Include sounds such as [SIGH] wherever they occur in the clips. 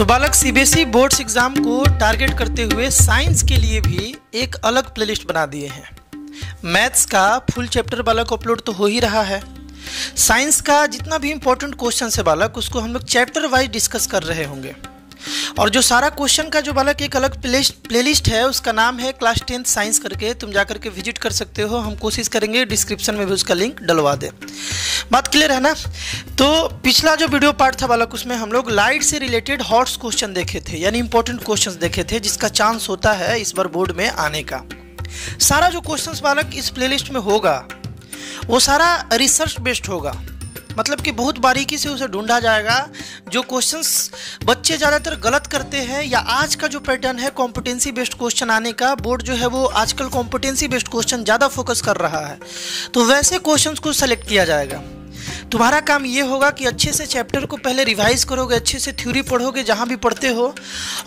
तो बालक CBSE boards exam को टारगेट करते हुए साइंस के लिए भी एक अलग प्लेलिस्ट बना दिए हैं मैथ्स का फुल चैप्टर बालक अपलोड तो हो ही रहा है साइंस का जितना भी इम्पोर्टेंट क्वेश्चन है बालक उसको हम लोग चैप्टर वाइज डिस्कस कर रहे होंगे और जो सारा क्वेश्चन का जो बालक एक अलग प्ले लिस्ट है उसका नाम है क्लास टेंथ साइंस करके तुम जाकर के विजिट कर सकते हो हम कोशिश करेंगे डिस्क्रिप्शन में भी उसका लिंक डलवा दें बात क्लियर है ना तो पिछला जो वीडियो पार्ट था बालक उसमें हम लोग लाइट से रिलेटेड हॉट्स क्वेश्चन देखे थे यानी इंपॉर्टेंट क्वेश्चन देखे थे जिसका चांस होता है इस बार बोर्ड में आने का सारा जो क्वेश्चन बालक इस प्ले में होगा वो सारा रिसर्च बेस्ड होगा मतलब कि बहुत बारीकी से उसे ढूंढा जाएगा जो क्वेश्चंस बच्चे ज़्यादातर गलत करते हैं या आज का जो पैटर्न है कॉम्पिटेंसी बेस्ड क्वेश्चन आने का बोर्ड जो है वो आजकल कॉम्पिटेंसी बेस्ड क्वेश्चन ज़्यादा फोकस कर रहा है तो वैसे क्वेश्चन को सेलेक्ट किया जाएगा तुम्हारा काम ये होगा कि अच्छे से चैप्टर को पहले रिवाइज करोगे अच्छे से थ्योरी पढ़ोगे जहाँ भी पढ़ते हो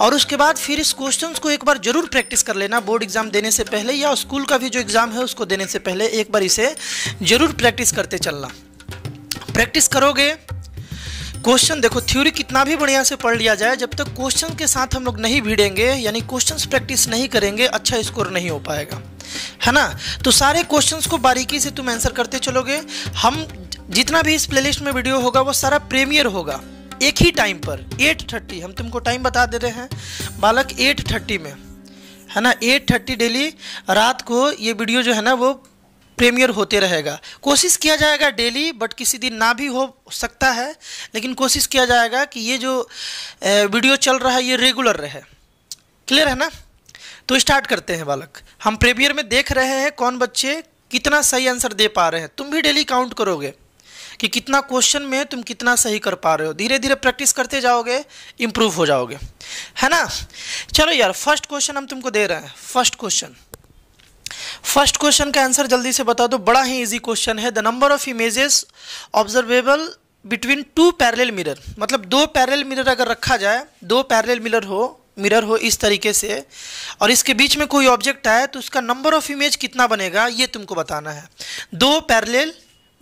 और उसके बाद फिर इस क्वेश्चंस को एक बार जरूर प्रैक्टिस कर लेना बोर्ड एग्जाम देने से पहले या स्कूल का भी जो एग्ज़ाम है उसको देने से पहले एक बार इसे जरूर प्रैक्टिस करते चलना प्रैक्टिस करोगे क्वेश्चन देखो थ्योरी कितना भी बढ़िया से पढ़ लिया जाए जब तक क्वेश्चन के साथ हम लोग नहीं भिड़ेंगे यानी क्वेश्चंस प्रैक्टिस नहीं करेंगे अच्छा स्कोर नहीं हो पाएगा है ना तो सारे क्वेश्चंस को बारीकी से तुम आंसर करते चलोगे हम जितना भी इस प्लेलिस्ट में वीडियो होगा वो सारा प्रीमियर होगा एक ही टाइम पर 8:30 हम तुमको टाइम बता दे रहे हैं बालक 8:30 में है ना 8:30 डेली रात को ये वीडियो जो है ना वो प्रीमियर होते रहेगा कोशिश किया जाएगा डेली बट किसी दिन ना भी हो सकता है लेकिन कोशिश किया जाएगा कि ये जो वीडियो चल रहा है ये रेगुलर रहे क्लियर है ना तो स्टार्ट करते हैं बालक हम प्रीमियर में देख रहे हैं कौन बच्चे कितना सही आंसर दे पा रहे हैं तुम भी डेली काउंट करोगे कि कितना क्वेश्चन में तुम कितना सही कर पा रहे हो धीरे धीरे प्रैक्टिस करते जाओगे इम्प्रूव हो जाओगे है ना चलो यार फर्स्ट क्वेश्चन हम तुमको दे रहे हैं फर्स्ट क्वेश्चन फर्स्ट क्वेश्चन का आंसर जल्दी से बता दो बड़ा ही इजी क्वेश्चन है the number of images observable between two parallel mirror मतलब दो पैरेलल मिरर अगर रखा जाए दो पैरेलल मिरर हो मिरर हो इस तरीके से और इसके बीच में कोई ऑब्जेक्ट आए तो उसका नंबर ऑफ इमेज कितना बनेगा ये तुमको बताना है दो पैरेलल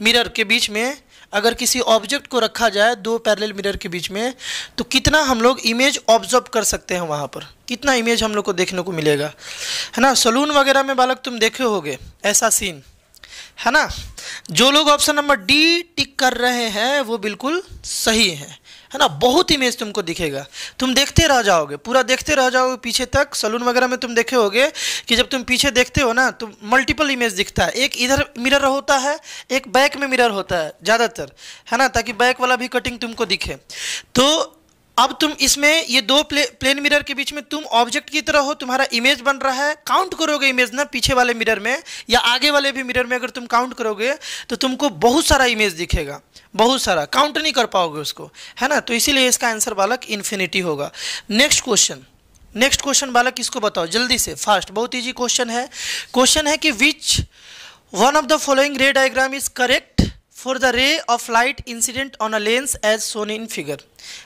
मिरर के बीच में अगर किसी ऑब्जेक्ट को रखा जाए दो पैरेलल मिरर के बीच में तो कितना हम लोग इमेज ऑब्जर्व कर सकते हैं वहाँ पर कितना इमेज हम लोग को देखने को मिलेगा है ना सलून वगैरह में बालक तुम देखे होगे ऐसा सीन है ना जो लोग ऑप्शन नंबर डी टिक कर रहे हैं वो बिल्कुल सही हैं है ना बहुत इमेज तुमको दिखेगा तुम देखते रह जाओगे पूरा देखते रह जाओगे पीछे तक सलून वगैरह में तुम देखे होगे कि जब तुम पीछे देखते हो ना तो मल्टीपल इमेज दिखता है एक इधर मिरर होता है एक बैक में मिरर होता है ज़्यादातर है ना ताकि बैक वाला भी कटिंग तुमको दिखे तो अब तुम इसमें ये दो प्ले, प्लेन मिरर के बीच में तुम ऑब्जेक्ट की तरह हो तुम्हारा इमेज बन रहा है काउंट करोगे इमेज ना पीछे वाले मिरर में या आगे वाले भी मिरर में अगर तुम काउंट करोगे तो तुमको बहुत सारा इमेज दिखेगा बहुत सारा काउंट नहीं कर पाओगे उसको है ना तो इसीलिए इसका आंसर बालक इन्फिनिटी होगा नेक्स्ट क्वेश्चन नेक्स्ट क्वेश्चन बालक इसको बताओ जल्दी से फास्ट बहुत ईजी क्वेश्चन है क्वेश्चन है कि which one of the following ray diagram is correct for the ray of light incident on a lens as shown in figure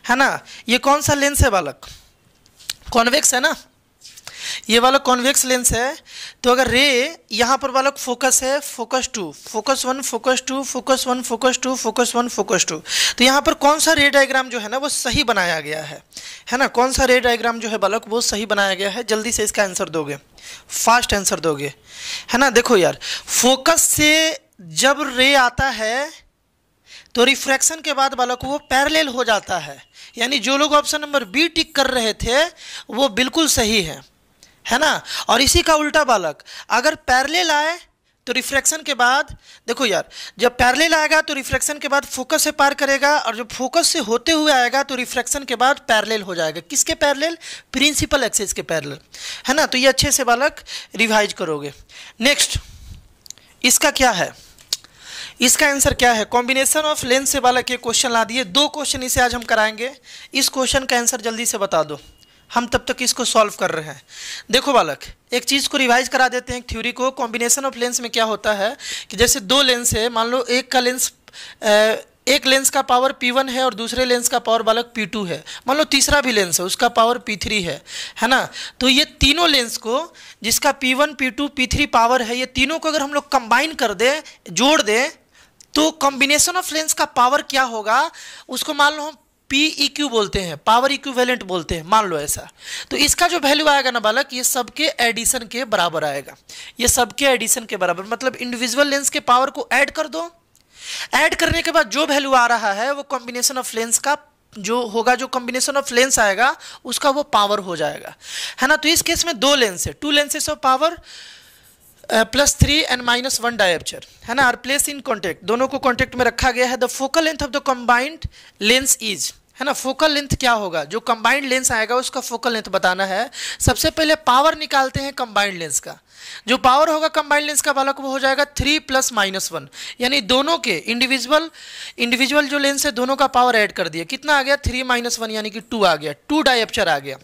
है ना ये कौन सा लेंस है बालक कॉन्वेक्स है ना ये वाला कॉन्वेक्स लेंस है तो अगर रे यहाँ पर बालक फोकस है focus two focus one focus two focus one focus two focus one focus two तो यहाँ पर कौन सा रे डायग्राम जो है ना वो सही बनाया गया है है ना कौन सा रे डायग्राम जो है बालक वो सही बनाया गया है जल्दी से इसका आंसर दोगे फास्ट आंसर दोगे है ना देखो यार फोकस से जब रे आता है तो रिफ्रैक्शन के बाद बालक वो पैरेलल हो जाता है यानी जो लोग ऑप्शन नंबर बी टिक कर रहे थे वो बिल्कुल सही है है ना और इसी का उल्टा बालक अगर पैरेलल आए तो रिफ्रैक्शन के बाद देखो यार जब पैरेलल आएगा तो रिफ्रैक्शन के बाद फोकस से पार करेगा और जब फोकस से होते हुए आएगा तो रिफ्रैक्शन के बाद पैरेलल हो जाएगा किसके पैरेलल प्रिंसिपल एक्सेस के पैरेलल है ना तो ये अच्छे से बालक रिवाइज करोगे नेक्स्ट इसका क्या है इसका आंसर क्या है कॉम्बिनेशन ऑफ लेंस से वाला के क्वेश्चन ला दिए दो क्वेश्चन इसे आज हम कराएंगे इस क्वेश्चन का आंसर जल्दी से बता दो हम तब तक इसको सॉल्व कर रहे हैं देखो बालक एक चीज़ को रिवाइज करा देते हैं थ्योरी को कॉम्बिनेशन ऑफ लेंस में क्या होता है कि जैसे दो लेंस है मान लो एक का लेंस एक लेंस का पावर P1 है और दूसरे लेंस का पावर बालक P2 है मान लो तीसरा भी लेंस है उसका पावर P3 है है ना तो ये तीनों लेंस को जिसका P1, P2, P3 पावर है ये तीनों को अगर हम लोग कंबाइन कर दें जोड़ दें तो कॉम्बिनेशन ऑफ लेंस का पावर क्या होगा उसको मान लो हम पी ई क्यू बोलते हैं पावर इक्विवेलेंट बोलते हैं मान लो ऐसा तो इसका जो वैल्यू आएगा ना बालक ये सबके एडिशन के बराबर आएगा ये सबके एडिशन के बराबर मतलब इंडिविजुअल लेंस के पावर को ऐड कर दो ऐड करने के बाद जो वैल्यू आ रहा है वो कॉम्बिनेशन ऑफ लेंस का जो होगा जो कॉम्बिनेशन ऑफ लेंस आएगा उसका वो पावर हो जाएगा है ना तो इस केस में दो लेंस है two lenses of power plus three and minus one dioptre है ना आर प्लेस इन कॉन्टेक्ट दोनों को कॉन्टेक्ट में रखा गया है the focal length of the combined lens is है ना फोकल लेंथ क्या होगा जो कंबाइंड लेंस आएगा उसका फोकल लेंथ बताना है सबसे पहले पावर निकालते हैं कंबाइंड लेंस का जो पावर होगा कंबाइंड लेंस का बालक वो हो जाएगा थ्री प्लस माइनस वन यानी दोनों के इंडिविजुअल इंडिविजुअल जो लेंस है दोनों का पावर ऐड कर दिया कितना आ गया थ्री माइनस वन यानी कि टू आ गया टू डायप्चर आ गया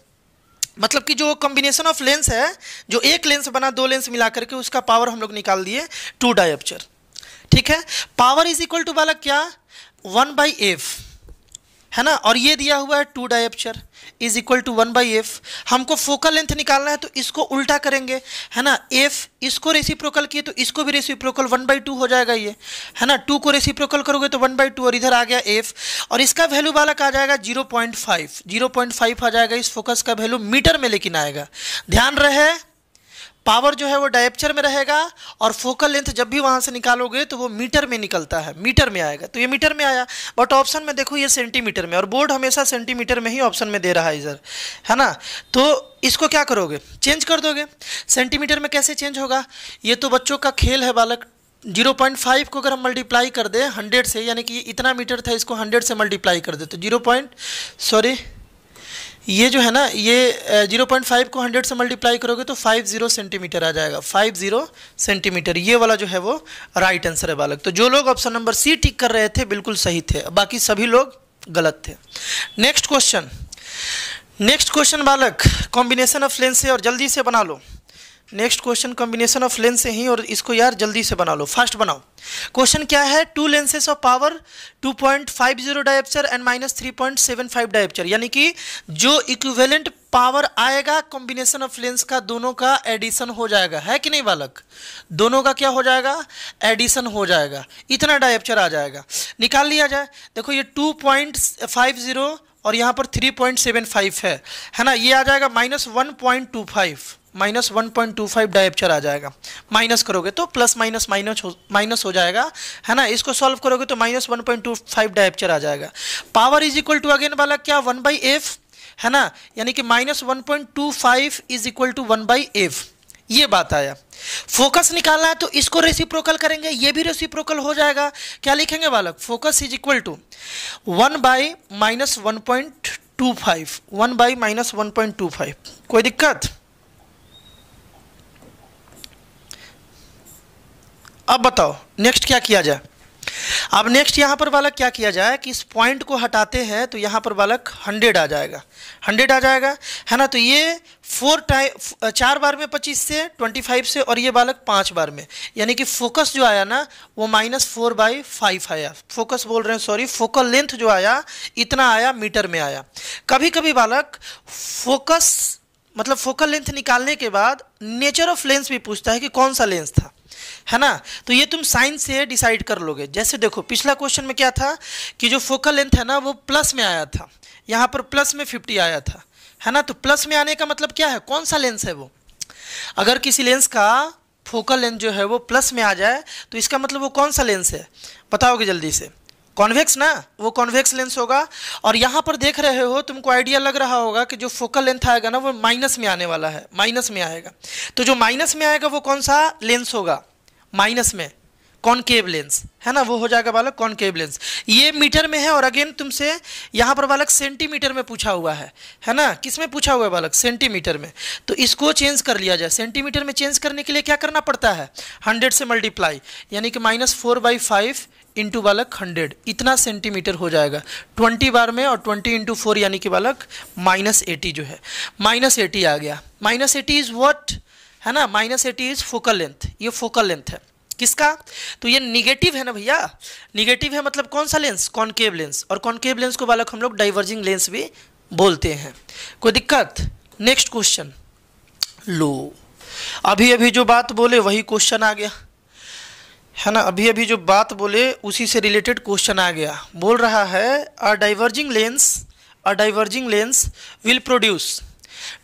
मतलब कि जो कॉम्बिनेशन ऑफ लेंस है जो एक लेंस बना दो लेंस मिला करके उसका पावर हम लोग निकाल दिए टू डायप्चर ठीक है पावर इज इक्वल टू वाला क्या वन बाई एफ है ना और ये दिया हुआ है two dioptre is equal to one by F हमको फोकल लेंथ निकालना है तो इसको उल्टा करेंगे है ना एफ इसको रेसिप्रोकल किए तो इसको भी रेसिप्रोकल वन बाई टू हो जाएगा ये है ना टू को रेसिप्रोकल करोगे तो वन बाई टू और इधर आ गया एफ और इसका वैल्यू वाला आ जाएगा zero point five zero point five आ जाएगा इस फोकस का वैल्यू मीटर में लेकिन आएगा ध्यान रहे पावर जो है वो डायप्चर में रहेगा और फोकल लेंथ जब भी वहाँ से निकालोगे तो वो मीटर में निकलता है मीटर में आएगा तो ये मीटर में आया बट ऑप्शन में देखो ये सेंटीमीटर में और बोर्ड हमेशा सेंटीमीटर में ही ऑप्शन में दे रहा है इधर है ना तो इसको क्या करोगे चेंज कर दोगे सेंटीमीटर में कैसे चेंज होगा ये तो बच्चों का खेल है बालक 0.5 को अगर हम मल्टीप्लाई कर दें 100 से यानी कि इतना मीटर था इसको 100 से मल्टीप्लाई कर दे तो 0. सॉरी ये जो है ना ये जीरो पॉइंट फाइव को हंड्रेड से मल्टीप्लाई करोगे तो फाइव जीरो सेंटीमीटर आ जाएगा फाइव जीरो सेंटीमीटर ये वाला जो है वो राइट आंसर है बालक तो जो लोग ऑप्शन नंबर सी टिक कर रहे थे बिल्कुल सही थे बाकी सभी लोग गलत थे नेक्स्ट क्वेश्चन नेक्स्ट क्वेश्चन बालक कॉम्बिनेशन ऑफ लेंस है और जल्दी से बना लो next question combination of lens ही और इसको यार जल्दी से बना लो फास्ट बनाओ क्वेश्चन क्या है two lenses of power 2.50 point five zero dioptre and minus three point seven five dioptre यानी कि जो इक्विवेलेंट पावर आएगा कॉम्बिनेशन ऑफ लेंस का दोनों का एडिशन हो जाएगा है कि नहीं बालक दोनों का क्या हो जाएगा एडिशन हो जाएगा इतना डायप्चर आ जाएगा निकाल लिया जाए देखो ये टू पॉइंट फाइव जीरो और यहाँ पर थ्री पॉइंट सेवन फाइव है है ना ये आ जाएगा minus one point two five minus one point two five dioptre आ जाएगा माइनस करोगे तो प्लस माइनस माइनस माइनस हो जाएगा है ना इसको सॉल्व करोगे तो minus one point two five dioptre आ जाएगा power is equal to again वाला क्या वन बाई एफ है ना यानी कि minus one point two five is equal to one by F ये बात आया फोकस निकालना है तो इसको रेसिप्रोकल करेंगे ये भी रेसिप्रोकल हो जाएगा क्या लिखेंगे बालक focus is equal to one by minus one point two five one by minus one point two five कोई दिक्कत अब बताओ नेक्स्ट क्या किया जाए अब नेक्स्ट यहाँ पर बालक क्या किया जाए कि इस पॉइंट को हटाते हैं तो यहाँ पर बालक हंड्रेड आ जाएगा हंड्रेड आ जाएगा है ना तो ये फोर टाइम चार बार में पच्चीस से ट्वेंटी फाइव से और ये बालक पाँच बार में यानी कि फोकस जो आया ना वो माइनस फोर बाई फाइव आया फोकस बोल रहे हैं सॉरी फोकल लेंथ जो आया इतना आया मीटर में आया कभी कभी बालक फोकस मतलब फोकल लेंथ निकालने के बाद नेचर ऑफ लेंस भी पूछता है कि कौन सा लेंस था है ना तो ये तुम साइंस से डिसाइड कर लोगे जैसे देखो पिछला क्वेश्चन में क्या था कि जो फोकल लेंथ है ना वो प्लस में आया था यहाँ पर प्लस में फिफ्टी आया था है ना तो प्लस में आने का मतलब क्या है कौन सा लेंस है वो अगर किसी लेंस का फोकल लेंथ जो है वो प्लस में आ जाए तो इसका मतलब वो कौन सा लेंस है बताओगे जल्दी से कॉन्वेक्स ना वो कॉन्वेक्स लेंस होगा और यहाँ पर देख रहे हो तुमको आइडिया लग रहा होगा कि जो फोकल लेंथ आएगा ना वो माइनस में आने वाला है माइनस में आएगा तो जो माइनस में आएगा वो कौन सा लेंस होगा माइनस में कॉनकेव लेंस है ना वो हो जाएगा बालक कॉनकेव लेंस ये मीटर में है और अगेन तुमसे यहाँ पर बालक सेंटीमीटर में पूछा हुआ है है ना किस में पूछा हुआ है बालक सेंटीमीटर में तो इसको चेंज कर लिया जाए सेंटीमीटर में चेंज करने के लिए क्या करना पड़ता है हंड्रेड से मल्टीप्लाई यानी कि minus four by five into बालक हंड्रेड इतना सेंटीमीटर हो जाएगा ट्वेंटी बार में और ट्वेंटी इंटू फोर यानी कि बालक माइनस एटी जो है माइनस एटी आ गया माइनस एटी इज़ वॉट है ना minus eighty is focal length ये फोकल लेंथ है किसका तो ये निगेटिव है ना भैया निगेटिव है मतलब कौन सा लेंस कॉन्केव लेंस और कॉन्केव लेंस को बालक हम लोग डाइवर्जिंग लेंस भी बोलते हैं कोई दिक्कत नेक्स्ट क्वेश्चन लो अभी अभी जो बात बोले वही क्वेश्चन आ गया है ना अभी अभी जो बात बोले उसी से रिलेटेड क्वेश्चन आ गया बोल रहा है a diverging lens a diverging lens will produce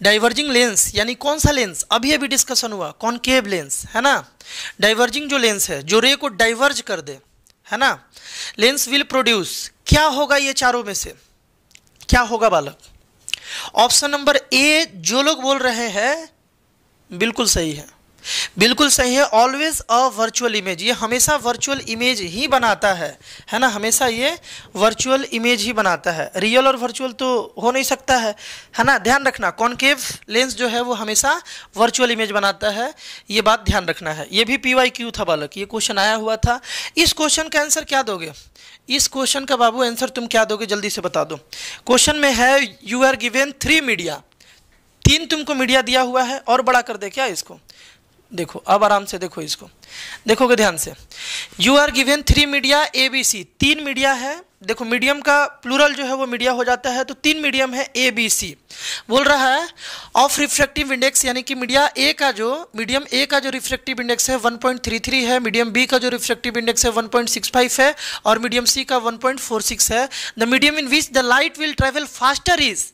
diverging lens यानी कौन सा लेंस अभी अभी डिस्कशन हुआ कॉनकेव लेंस है ना डाइवर्जिंग जो लेंस है जो रे को डाइवर्ज कर दे है ना लेंस विल प्रोड्यूस क्या होगा ये चारों में से क्या होगा बालक ऑप्शन नंबर ए जो लोग बोल रहे हैं बिल्कुल सही है बिल्कुल सही है ऑलवेज अ वर्चुअल इमेज ये हमेशा वर्चुअल इमेज ही बनाता है है ना हमेशा ये वर्चुअल इमेज ही बनाता है रियल और वर्चुअल तो हो नहीं सकता है है ना ध्यान रखना कॉन्केव लेंस जो है वो हमेशा वर्चुअल इमेज बनाता है ये बात ध्यान रखना है ये भी पी वाई क्यू था बालक ये क्वेश्चन आया हुआ था इस क्वेश्चन का आंसर क्या दोगे इस क्वेश्चन का बाबू आंसर तुम क्या दोगे जल्दी से बता दो क्वेश्चन में है you are given three media तीन तुमको मीडिया दिया हुआ है और बड़ा कर दे क्या इसको देखो अब आराम से देखो इसको देखोगे ध्यान से you are given three media A B C तीन मीडिया है देखो मीडियम का प्लूरल जो है वो मीडिया हो जाता है तो तीन मीडियम है ए बी सी बोल रहा है ऑफ रिफ्लेक्टिव इंडेक्स यानी कि मीडिया ए का जो मीडियम ए का जो रिफ्रेक्टिव इंडेक्स है 1.33 है मीडियम बी का जो रिफ्रेक्टिव इंडेक्स है 1.65 है और मीडियम सी का 1.46 है the medium in which the light will travel faster is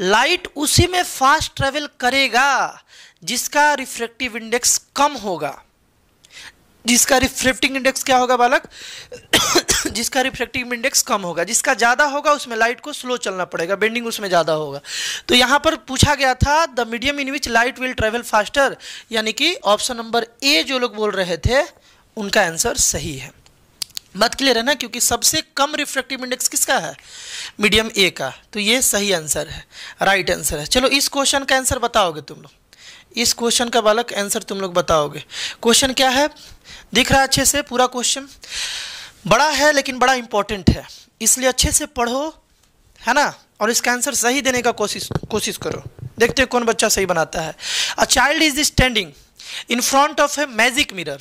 light उसी में फास्ट ट्रेवल करेगा जिसका रिफ्रैक्टिव इंडेक्स कम होगा जिसका रिफ्रैक्टिंग इंडेक्स क्या होगा बालक [COUGHS] जिसका रिफ्रेक्टिव इंडेक्स कम होगा जिसका ज़्यादा होगा उसमें लाइट को स्लो चलना पड़ेगा बेंडिंग उसमें ज़्यादा होगा तो यहाँ पर पूछा गया था the medium in which light will travel faster यानी कि ऑप्शन नंबर ए जो लोग बोल रहे थे उनका आंसर सही है बात क्लियर है ना क्योंकि सबसे कम रिफ्रैक्टिव इंडेक्स किसका है मीडियम ए का तो ये सही आंसर है राइट आंसर है चलो इस क्वेश्चन का आंसर बताओगे तुम लोग इस क्वेश्चन का बालक आंसर तुम लोग बताओगे क्वेश्चन क्या है दिख रहा है अच्छे से पूरा क्वेश्चन बड़ा है लेकिन बड़ा इंपॉर्टेंट है इसलिए अच्छे से पढ़ो है ना और इसका आंसर सही देने का कोशिश कोशिश करो देखते हैं कौन बच्चा सही बनाता है a child is standing in front of a magic mirror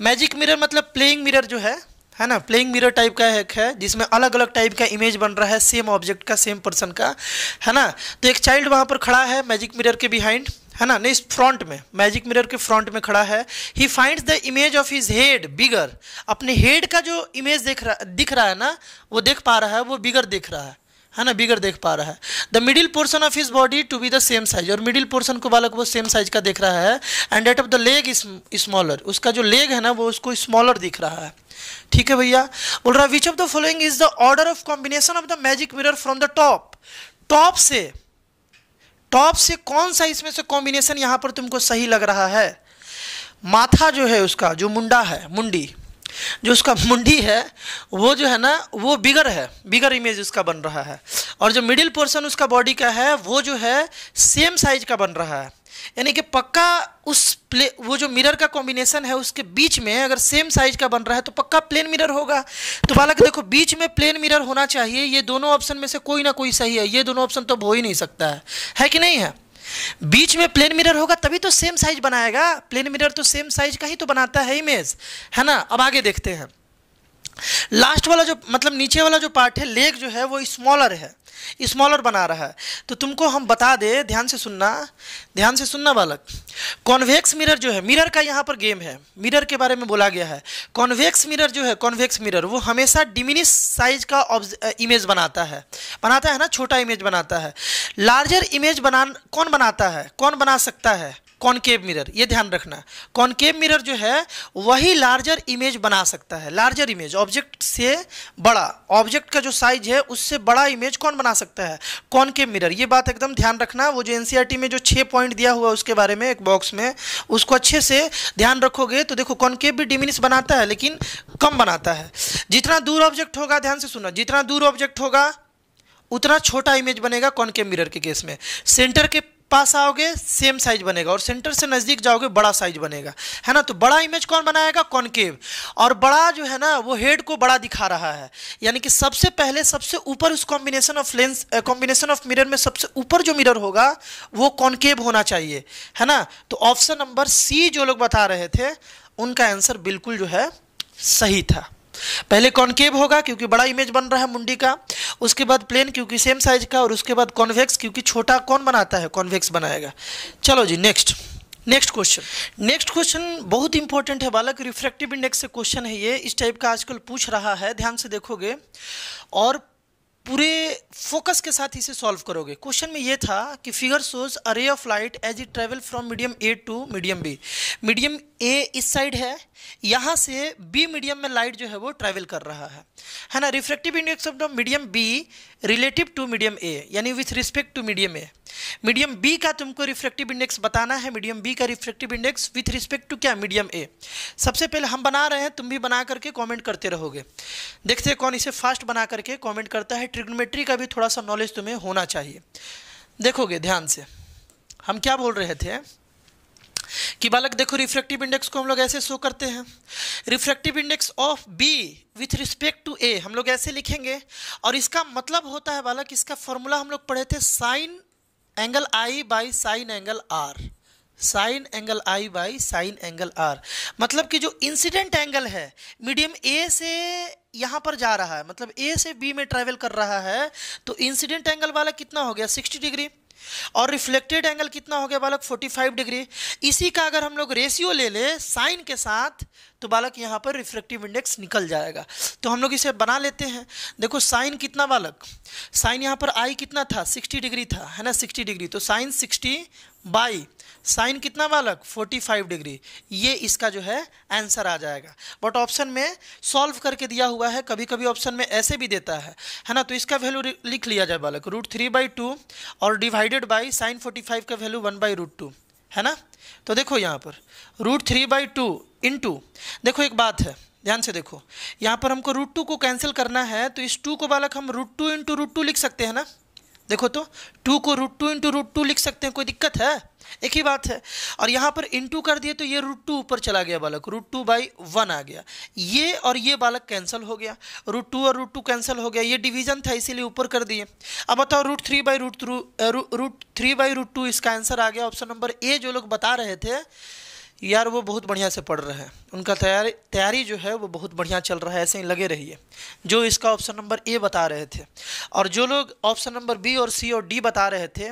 magic mirror मतलब प्लेइंग मिरर जो है है ना प्लेइंग मिरर टाइप का एक है जिसमें अलग अलग टाइप का इमेज बन रहा है सेम ऑब्जेक्ट का सेम पर्सन का है ना तो एक चाइल्ड वहाँ पर खड़ा है मैजिक मिरर के बिहाइंड है ना नहीं फ्रंट में मैजिक मिरर के फ्रंट में खड़ा है ही find the image of his head bigger अपने हेड का जो इमेज देख रहा दिख रहा है ना वो देख पा रहा है वो बिगर दिख रहा है है ना बिगर देख पा रहा है the middle portion of his body to be the same size और मिडिल पोर्सन को बालक वो सेम साइज का देख रहा है and at of the leg is smaller उसका जो लेग है ना वो उसको स्मॉलर दिख रहा है ठीक है भैया बोल रहा है which of the following is the order of combination of the magic mirror from the top top से टॉप से कौन सा इसमें से कॉम्बिनेशन यहाँ पर तुमको सही लग रहा है माथा जो है उसका जो मुंडा है मुंडी जो उसका मुंडी है वो जो है ना वो बिगर है बिगर इमेज उसका बन रहा है और जो मिडिल पोर्शन उसका बॉडी का है वो जो है सेम साइज का बन रहा है यानी कि पक्का उस प्ले वो जो मिरर का कॉम्बिनेशन है उसके बीच में अगर सेम साइज का बन रहा है तो पक्का प्लेन मिरर होगा तो बालक देखो बीच में प्लेन मिरर होना चाहिए ये दोनों ऑप्शन में से कोई ना कोई सही है ये दोनों ऑप्शन तो हो ही नहीं सकता है है कि नहीं है बीच में प्लेन मिरर होगा तभी तो सेम साइज बनाएगा प्लेन मिरर तो सेम साइज का ही तो बनाता है इमेज है ना अब आगे देखते हैं लास्ट वाला जो मतलब नीचे वाला जो पार्ट है लेग जो है वो स्मॉलर है स्मॉलर बना रहा है तो तुमको हम बता दे ध्यान से सुनना ध्यान से सुनना बालक कॉन्वेक्स मिरर जो है मिरर का यहाँ पर गेम है मिरर के बारे में बोला गया है कॉन्वेक्स मिरर जो है कॉन्वेक्स मिरर वो हमेशा डिमिनिश साइज का इमेज बनाता है बनाता है ना छोटा इमेज बनाता है लार्जर इमेज बना कौन बनाता है कौन बना सकता है कॉनकेव मिरर ये ध्यान रखना कॉनकेव मिरर जो है वही लार्जर इमेज बना सकता है लार्जर इमेज ऑब्जेक्ट से बड़ा ऑब्जेक्ट का जो साइज है उससे बड़ा इमेज कौन बना सकता है कॉनकेव मिरर ये बात एकदम ध्यान रखना वो जो एनसीईआरटी e में जो छः पॉइंट दिया हुआ उसके बारे में एक बॉक्स में उसको अच्छे से ध्यान रखोगे तो देखो कॉनकेव भी डिमिनिस बनाता है लेकिन कम बनाता है जितना दूर ऑब्जेक्ट होगा ध्यान से सुना जितना दूर ऑब्जेक्ट होगा उतना छोटा इमेज बनेगा कॉनकेव मिरर के केस में सेंटर के पास आओगे सेम साइज बनेगा और सेंटर से नज़दीक जाओगे बड़ा साइज बनेगा है ना तो बड़ा इमेज कौन बनाएगा कॉनकेव और बड़ा जो है ना वो हेड को बड़ा दिखा रहा है यानी कि सबसे पहले सबसे ऊपर उस combination of lens combination of mirror में सबसे ऊपर जो मिरर होगा वो कॉनकेव होना चाहिए है ना तो ऑप्शन नंबर सी जो लोग बता रहे थे उनका आंसर बिल्कुल जो है सही था पहले कॉन्केव होगा क्योंकि बड़ा इमेज बन रहा है मुंडी का उसके बाद प्लेन क्योंकि सेम साइज का और उसके बाद कॉन्वेक्स क्योंकि छोटा कौन बनाता है कॉन्वेक्स बनाएगा चलो जी next next question next question बहुत इंपॉर्टेंट है बालक रिफ्रैक्टिव इंडेक्स से क्वेश्चन है ये इस टाइप का आजकल पूछ रहा है ध्यान से देखोगे और पूरे फोकस के साथ इसे सॉल्व करोगे क्वेश्चन में ये था कि figure shows a ray of light as it travel from medium A to medium B medium A इस साइड है यहाँ से बी मीडियम में लाइट जो है वो ट्रैवल कर रहा है है ना refractive index of medium B relative to medium A यानी with respect to medium A medium B का तुमको रिफ्रैक्टिव इंडेक्स बताना है मीडियम बी का refractive index with respect to क्या मीडियम ए सबसे पहले हम बना रहे हैं तुम भी बना करके कॉमेंट करते रहोगे देखते हैं कौन इसे फास्ट बना करके कॉमेंट करता है ट्रिग्नोमेट्री का भी थोड़ा सा नॉलेज तुम्हें होना चाहिए देखोगे ध्यान से हम क्या बोल रहे थे कि बालक देखो रिफ्रैक्टिव इंडेक्स को हम लोग ऐसे शो करते हैं refractive index of B with respect to A हम लोग ऐसे लिखेंगे और इसका मतलब होता है बालक इसका फॉर्मूला हम लोग पढ़े थे sine angle i by sine angle r sine angle i by sine angle r मतलब कि जो इंसिडेंट एंगल है मीडियम ए से यहाँ पर जा रहा है मतलब ए से बी में ट्रेवल कर रहा है तो इंसिडेंट एंगल वाला कितना हो गया सिक्सटी डिग्री और रिफ्लेक्टेड एंगल कितना हो गया बालक 45 डिग्री इसी का अगर हम लोग रेशियो ले ले साइन के साथ तो बालक यहाँ पर रिफ्लेक्टिव इंडेक्स निकल जाएगा तो हम लोग इसे बना लेते हैं देखो साइन कितना बालक साइन यहाँ पर आई कितना था 60 डिग्री था है ना 60 डिग्री तो साइन 60 बाई साइन कितना बालक 45 डिग्री ये इसका जो है आंसर आ जाएगा बट ऑप्शन में सॉल्व करके दिया हुआ है कभी कभी ऑप्शन में ऐसे भी देता है है ना तो इसका वैल्यू लिख लिया जाए बालक रूट थ्री बाई टू और divided by sine forty five का value one by root two है ना तो देखो यहाँ पर root three by two into देखो एक बात है ध्यान से देखो यहाँ पर हमको रूट टू को कैंसिल करना है तो इस टू को बालक हम root two into root two लिख सकते हैं ना देखो तो टू को root two into root two लिख सकते हैं कोई दिक्कत है एक ही बात है और यहाँ पर इंटू कर दिए तो ये रूट टू ऊपर चला गया बालक रूट टू बाई वन आ गया ये और ये बालक कैंसिल हो गया रूट टू और रूट टू कैंसिल हो गया ये डिवीजन था इसीलिए ऊपर कर दिए अब बताओ root three by root through root three by root two इसका आंसर आ गया ऑप्शन नंबर ए जो लोग बता रहे थे कि यार वो बहुत बढ़िया से पढ़ रहे हैं उनका तैयारी तैयारी जो है वो बहुत बढ़िया चल रहा है ऐसे ही लगे रहिए जो इसका ऑप्शन नंबर ए बता रहे थे और जो लोग ऑप्शन नंबर बी और सी और डी बता रहे थे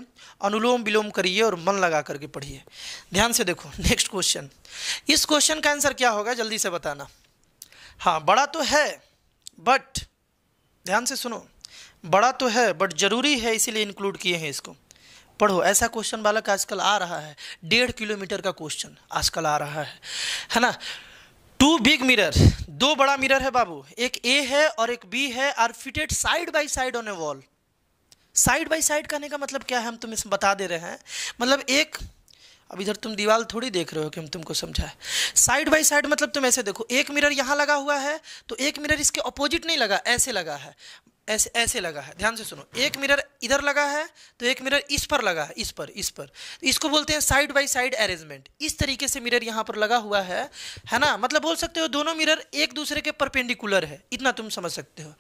अनुलोम विलोम करिए और मन लगा करके पढ़िए ध्यान से देखो नेक्स्ट क्वेश्चन इस क्वेश्चन का आंसर क्या होगा जल्दी से बताना हाँ बड़ा तो है बट ध्यान से सुनो बड़ा तो है बट ज़रूरी है इसीलिए इंक्लूड किए हैं इसको पढ़ो ऐसा क्वेश्चन बालक आजकल आ रहा है डेढ़ किलोमीटर का क्वेश्चन आजकल आ रहा है है ना टू बिग मिरर दो बड़ा मिरर है बाबू एक ए है और एक बी है are fitted side by side on a wall side by side कहने का मतलब क्या है हम तुम्हें बता दे रहे हैं मतलब एक अब इधर तुम दीवार थोड़ी देख रहे हो कि हम तुमको समझाए साइड बाई साइड मतलब तुम ऐसे देखो एक मिरर यहाँ लगा हुआ है तो एक मिरर इसके अपोजिट नहीं लगा ऐसे लगा है ऐसे ऐसे लगा है ध्यान से सुनो एक मिरर इधर लगा है तो एक मिरर इस पर लगा है इस पर इस पर तो इसको बोलते हैं साइड बाय साइड अरेंजमेंट इस तरीके से मिरर यहाँ पर लगा हुआ है है ना मतलब बोल सकते हो दोनों मिरर एक दूसरे के परपेंडिकुलर है इतना तुम समझ सकते हो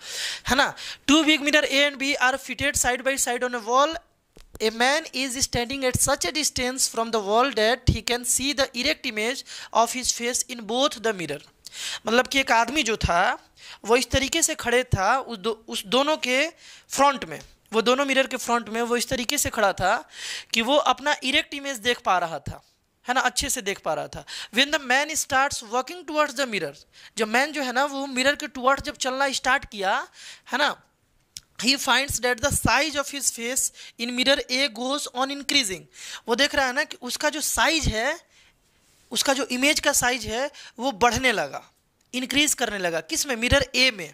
है ना two big mirror A and B are fitted side by side on a wall a man is standing at such a distance from the wall that he can see the erect image of his face in both the mirror मतलब कि एक आदमी जो था वो इस तरीके से खड़े था उस दो उस दोनों के फ्रंट में वो दोनों मिरर के फ्रंट में वो इस तरीके से खड़ा था कि वो अपना इरेक्ट इमेज देख पा रहा था है ना अच्छे से देख पा रहा था when the man start walking towards the mirror जब मैन जो है ना वो मिरर के टूवर्ड्स जब चलना स्टार्ट किया है ना he finds that the size of his face in mirror A goes on increasing वो देख रहा है ना कि उसका जो साइज है उसका जो इमेज का साइज है वो बढ़ने लगा इंक्रीज करने लगा किस में मिरर ए में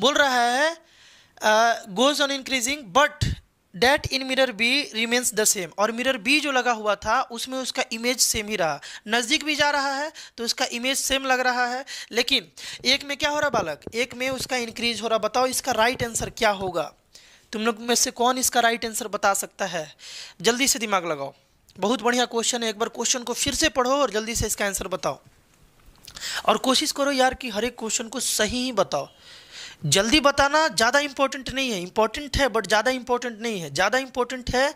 बोल रहा है goes on increasing but that in mirror B remains the same और मिरर बी जो लगा हुआ था उसमें उसका इमेज सेम ही रहा नज़दीक भी जा रहा है तो उसका इमेज सेम लग रहा है लेकिन एक में क्या हो रहा बालक एक में उसका इंक्रीज हो रहा बताओ इसका राइट right आंसर क्या होगा तुम लोग में से कौन इसका राइट आंसर बता सकता है जल्दी से दिमाग लगाओ बहुत बढ़िया क्वेश्चन है एक बार क्वेश्चन को फिर से पढ़ो और जल्दी से इसका आंसर बताओ और कोशिश करो यार कि हर एक क्वेश्चन को सही ही बताओ जल्दी बताना ज़्यादा इंपॉर्टेंट नहीं है इंपॉर्टेंट है बट ज़्यादा इंपॉर्टेंट नहीं है ज़्यादा इंपॉर्टेंट है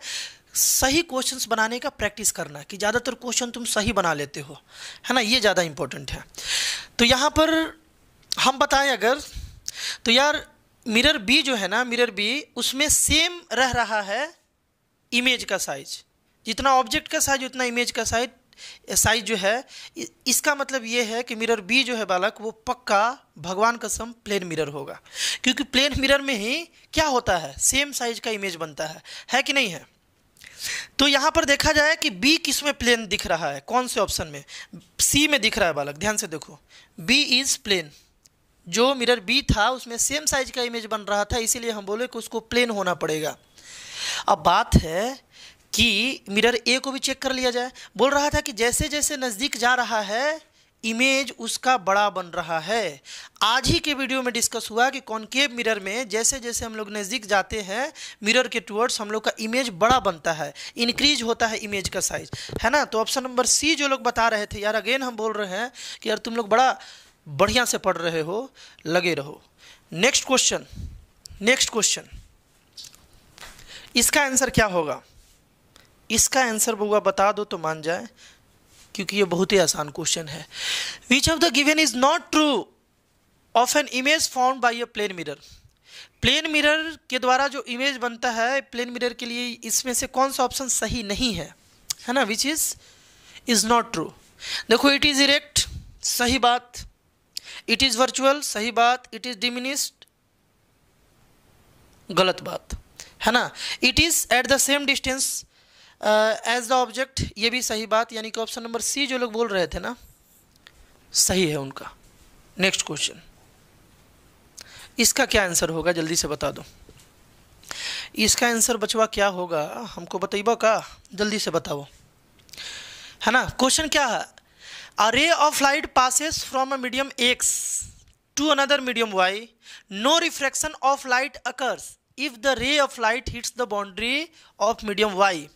सही क्वेश्चंस बनाने का प्रैक्टिस करना कि ज़्यादातर क्वेश्चन तुम सही बना लेते हो है ना ये ज़्यादा इंपॉर्टेंट है तो यहाँ पर हम बताएं अगर तो यार मिरर बी जो है ना मिरर बी उसमें सेम रह रहा है इमेज का साइज जितना ऑब्जेक्ट का साइज उतना इमेज का साइज एसआई जो है इसका मतलब ये है कि मिरर बी जो है बालक वो पक्का भगवान कसम प्लेन मिरर होगा क्योंकि प्लेन मिरर में ही क्या होता है सेम साइज का इमेज बनता है है कि नहीं है तो यहाँ पर देखा जाए कि बी किस में प्लेन दिख रहा है कौन से ऑप्शन में सी में दिख रहा है बालक ध्यान से देखो बी इज़ प्लेन जो मिरर बी था उसमें सेम साइज का इमेज बन रहा था इसीलिए हम बोले कि उसको प्लेन होना पड़ेगा अब बात है कि मिरर ए को भी चेक कर लिया जाए बोल रहा था कि जैसे जैसे नज़दीक जा रहा है इमेज उसका बड़ा बन रहा है आज ही के वीडियो में डिस्कस हुआ कि कॉन्केव मिरर में जैसे जैसे हम लोग नज़दीक जाते हैं मिरर के टूवर्ड्स हम लोग का इमेज बड़ा बनता है इंक्रीज होता है इमेज का साइज है ना तो ऑप्शन नंबर सी जो लोग बता रहे थे यार अगेन हम बोल रहे हैं कि यार तुम लोग बड़ा बढ़िया से पढ़ रहे हो लगे रहो नेक्स्ट क्वेश्चन नेक्स्ट क्वेश्चन इसका आंसर क्या होगा इसका आंसर बउआ बता दो तो मान जाए क्योंकि ये बहुत ही आसान क्वेश्चन है which of the given is not true of an image found by a plane mirror plane mirror के द्वारा जो इमेज बनता है प्लेन मिरर के लिए इसमें से कौन सा ऑप्शन सही नहीं है है ना which is is not true देखो इट इज़ इरेक्ट सही बात इट इज़ वर्चुअल सही बात इट इज़ डिमिनिस्ड गलत बात है ना it is at the same distance as the object ये भी सही बात यानी कि ऑप्शन नंबर सी जो लोग बोल रहे थे ना सही है उनका नेक्स्ट क्वेश्चन इसका क्या आंसर होगा जल्दी से बता दो इसका आंसर बचवा क्या होगा हमको बताइबा का जल्दी से बताओ है ना क्वेश्चन क्या है a ray of light passes from a medium X to another medium Y no refraction of light occurs if the ray of light hits the boundary of medium Y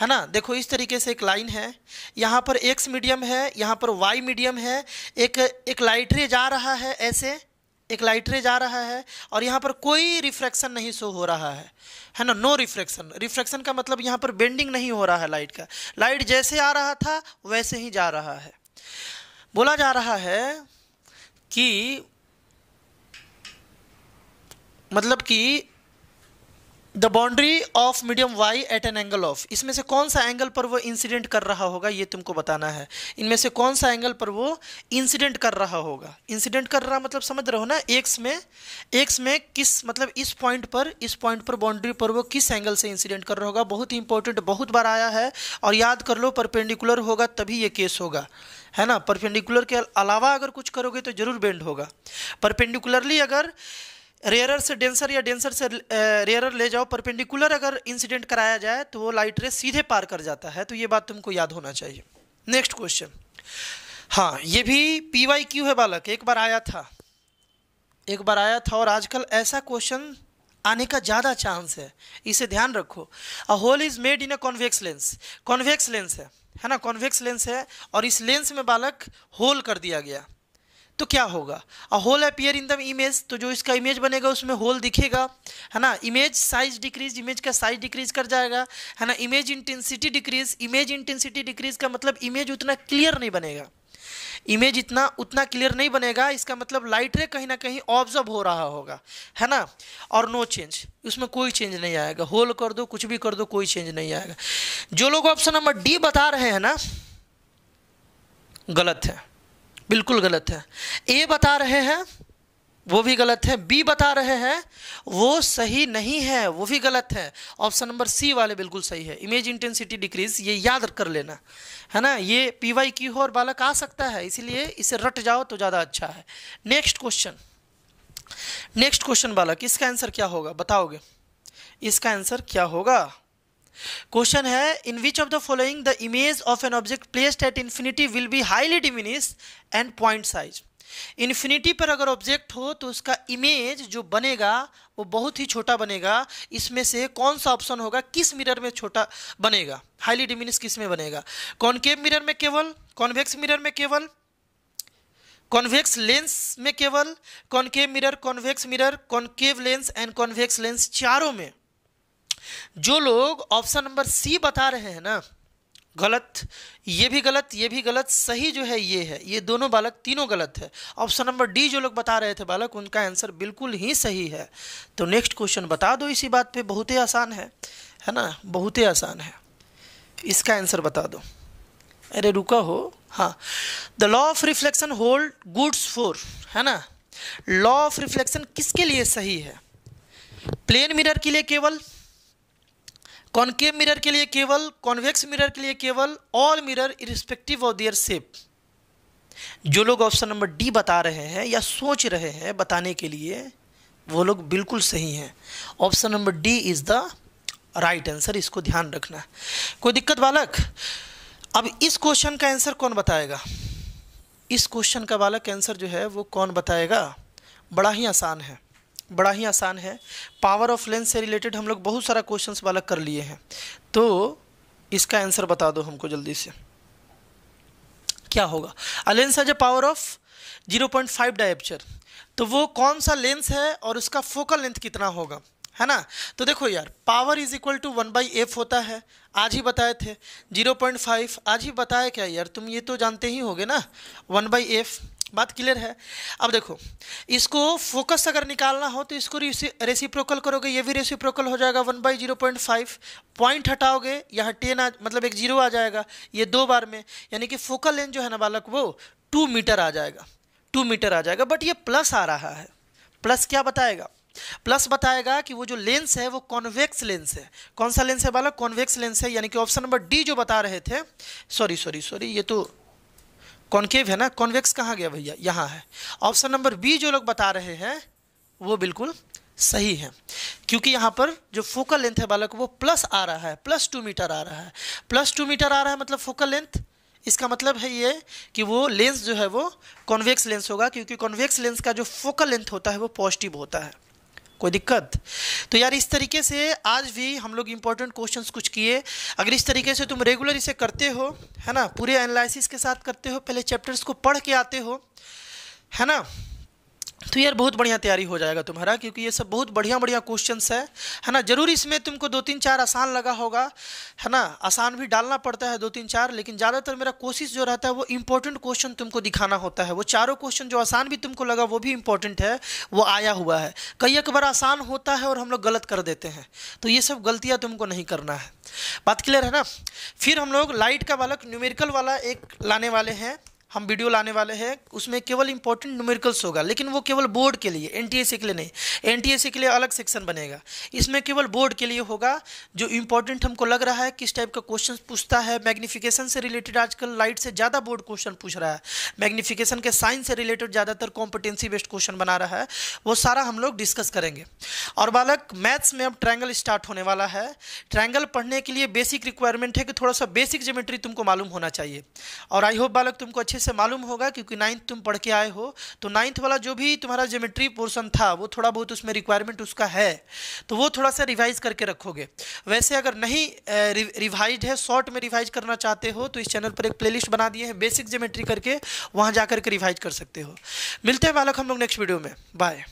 है ना देखो इस तरीके से एक लाइन है यहाँ पर एक्स मीडियम है यहाँ पर वाई मीडियम है एक एक लाइटरे जा रहा है ऐसे एक लाइटरे जा रहा है और यहाँ पर कोई रिफ्रैक्शन नहीं शो हो रहा है है ना नो रिफ्रैक्शन रिफ्रैक्शन का मतलब यहाँ पर बेंडिंग नहीं हो रहा है लाइट का लाइट जैसे आ रहा था वैसे ही जा रहा है बोला जा रहा है कि मतलब कि the boundary of medium Y at an angle of इसमें से कौन सा एंगल पर वो इंसिडेंट कर रहा होगा ये तुमको बताना है इनमें से कौन सा एंगल पर वो इंसिडेंट कर रहा होगा इंसिडेंट कर रहा मतलब समझ रहे हो ना एक्स में एक्स में किस मतलब इस पॉइंट पर इस पॉइंट पर बाउंड्री पर वो किस एंगल से इंसिडेंट कर रहा होगा बहुत ही इंपॉर्टेंट बहुत बार आया है और याद कर लो परपेंडिकुलर होगा तभी ये केस होगा है ना परपेंडिकुलर के अलावा अगर कुछ करोगे तो ज़रूर बेंड होगा परपेंडिकुलरली अगर रेयरर से डेंसर या डेंसर से रेयरर ले जाओ परपेंडिकुलर अगर इंसिडेंट कराया जाए तो वो लाइट रे सीधे पार कर जाता है तो ये बात तुमको याद होना चाहिए नेक्स्ट क्वेश्चन हाँ ये भी पी वाई क्यू है बालक एक बार आया था एक बार आया था और आजकल ऐसा क्वेश्चन आने का ज़्यादा चांस है इसे ध्यान रखो a hole is made in a convex lens convex lens है है ना कॉन्वेक्स लेंस है और इस लेंस में बालक होल कर दिया गया तो क्या होगा a hole appear in the image तो जो इसका इमेज बनेगा उसमें होल दिखेगा है ना इमेज साइज डिक्रीज इमेज का साइज डिक्रीज कर जाएगा है ना image intensity decrease image intensity decrease का मतलब इमेज उतना क्लियर नहीं बनेगा इमेज इतना उतना क्लियर नहीं बनेगा इसका मतलब लाइट रे कहीं ना कहीं ऑब्जर्व हो रहा होगा है ना और नो चेंज उसमें कोई चेंज नहीं आएगा होल कर दो कुछ भी कर दो कोई चेंज नहीं आएगा जो लोग ऑप्शन नंबर डी बता रहे हैं ना गलत है बिल्कुल गलत है ए बता रहे हैं वो भी गलत है बी बता रहे हैं वो सही नहीं है वो भी गलत है ऑप्शन नंबर सी वाले बिल्कुल सही है इमेज इंटेंसिटी डिक्रीज ये याद कर लेना है ना ये पी वाई की हो और बालक आ सकता है इसीलिए इसे रट जाओ तो ज़्यादा अच्छा है नेक्स्ट क्वेश्चन नेक्स्ट क्वेश्चन बालक इसका आंसर क्या होगा बताओगे इसका आंसर क्या होगा क्वेश्चन है in which of the following the image of an object placed at infinity will be highly diminish and point size infinity पर अगर ऑब्जेक्ट हो तो उसका इमेज जो बनेगा वो बहुत ही छोटा बनेगा इसमें से कौन सा ऑप्शन होगा किस मिरर में छोटा बनेगा हाईली डिमिनिश किस में बनेगा कॉनकेव मिरर में केवल कॉन्वेक्स मिरर में केवल कॉन्वेक्स लेंस में केवल concave mirror convex mirror concave lens and convex lens चारों में जो लोग ऑप्शन नंबर सी बता रहे हैं ना गलत ये भी गलत ये भी गलत सही जो है ये है ये दोनों बालक तीनों गलत है ऑप्शन नंबर डी जो लोग बता रहे थे बालक उनका आंसर बिल्कुल ही सही है तो नेक्स्ट क्वेश्चन बता दो इसी बात पे बहुत ही आसान है है ना बहुत ही आसान है इसका आंसर बता दो अरे रुका हो हाँ the law of reflection hold goods for है ना लॉ ऑफ रिफ्लेक्शन किसके लिए सही है प्लेन मिरर के लिए केवल कॉन्केव मिरर के लिए केवल कॉन्वेक्स मिरर के लिए केवल all mirror irrespective of their shape जो लोग ऑप्शन नंबर डी बता रहे हैं या सोच रहे हैं बताने के लिए वो लोग बिल्कुल सही हैं option number D is the right answer इसको ध्यान रखना कोई दिक्कत बालक अब इस क्वेश्चन का आंसर कौन बताएगा इस क्वेश्चन का बालक आंसर जो है वो कौन बताएगा बड़ा ही आसान है बड़ा ही आसान है पावर ऑफ लेंस से रिलेटेड हम लोग बहुत सारा क्वेश्चंस वाला कर लिए हैं तो इसका आंसर बता दो हमको जल्दी से क्या होगा a lens as a power of 0.5 point dioptre तो वो कौन सा लेंस है और उसका फोकल लेंथ कितना होगा है ना तो देखो यार power is equal to one by F होता है आज ही बताए थे 0.5 आज ही बताया क्या यार तुम ये तो जानते ही होगे ना वन बाई एफ़ बात क्लियर है अब देखो इसको फोकस अगर निकालना हो तो इसको रेसिप्रोकल करोगे ये भी रेसिप्रोकल हो जाएगा one by zero point five point हटाओगे यहाँ टेन आ मतलब एक जीरो आ जाएगा ये दो बार में यानी कि फोकल लेंथ जो है ना बालक वो टू मीटर आ जाएगा टू मीटर आ जाएगा बट ये प्लस आ रहा है प्लस क्या बताएगा प्लस बताएगा कि वो जो लेंस है वो कॉन्वेक्स लेंस है कौन सा लेंस है बालक कॉन्वेक्स लेंस है यानी कि ऑप्शन नंबर डी जो बता रहे थे सॉरी सॉरी सॉरी ये तो कॉन्केव है ना कॉन्वेक्स कहाँ गया भैया यहाँ है ऑप्शन नंबर बी जो लोग बता रहे हैं वो बिल्कुल सही है क्योंकि यहाँ पर जो फोकल लेंथ है बालक वो प्लस आ रहा है प्लस टू मीटर आ रहा है प्लस टू मीटर आ रहा है मतलब फोकल लेंथ इसका मतलब है ये कि वो लेंस जो है वो कॉन्वेक्स लेंस होगा क्योंकि कॉन्वेक्स लेंस का जो फोकल लेंथ होता है वो पॉजिटिव होता है कोई दिक्कत तो यार इस तरीके से आज भी हम लोग इंपॉर्टेंट क्वेश्चंस कुछ किए अगर इस तरीके से तुम रेगुलर इसे करते हो है ना पूरे एनालिसिस के साथ करते हो पहले चैप्टर्स को पढ़ के आते हो है ना तो यार बहुत बढ़िया तैयारी हो जाएगा तुम्हारा क्योंकि ये सब बहुत बढ़िया बढ़िया क्वेश्चंस है है ना जरूर इसमें तुमको दो तीन चार आसान लगा होगा है ना आसान भी डालना पड़ता है दो तीन चार लेकिन ज़्यादातर मेरा कोशिश जो रहता है वो इंपॉर्टेंट क्वेश्चन तुमको दिखाना होता है वो चारों क्वेश्चन जो आसान भी तुमको लगा वो भी इंपॉर्टेंट है वो आया हुआ है कई एक बार आसान होता है और हम लोग गलत कर देते हैं तो ये सब गलतियाँ तुमको नहीं करना है बात क्लियर है ना फिर हम लोग लाइट का बालक न्यूमेरिकल वाला एक लाने वाले हैं हम वीडियो लाने वाले हैं उसमें केवल इंपॉर्टेंट न्यूमेरिकल्स होगा लेकिन वो केवल बोर्ड के लिए एन के लिए नहीं एन के लिए अलग सेक्शन बनेगा इसमें केवल बोर्ड के लिए होगा जो इंपॉर्टेंट हमको लग रहा है किस टाइप का क्वेश्चन पूछता है मैग्निफिकेशन से रिलेटेड आजकल लाइट से ज़्यादा बोर्ड क्वेश्चन पूछ रहा है मैग्नीफिकेशन के साइंस से रिलेटेड ज़्यादातर कॉम्पिटेंसी बेस्ड क्वेश्चन बना रहा है वो सारा हम लोग डिस्कस करेंगे और बालक मैथ्स में अब ट्रैंगल स्टार्ट होने वाला है ट्रायंगल पढ़ने के लिए बेसिक रिक्वायरमेंट है कि थोड़ा सा बेसिक जोमेट्री तुमको मालूम होना चाहिए और आई होप बालक तुमको अच्छे अच्छे से मालूम होगा क्योंकि नाइन्थ तुम पढ़ के आए हो तो नाइन्थ वाला जो भी तुम्हारा ज्योमेट्री पोर्सन था वो थोड़ा बहुत उसमें रिक्वायरमेंट उसका है तो वो थोड़ा सा रिवाइज करके रखोगे वैसे अगर नहीं रिवाइज है शॉर्ट में रिवाइज करना चाहते हो तो इस चैनल पर एक प्ले बना दिए हैं बेसिक ज्योमेट्री करके वहाँ जा करके रिवाइज कर सकते हो मिलते हैं बालक हम लोग नेक्स्ट वीडियो में बाय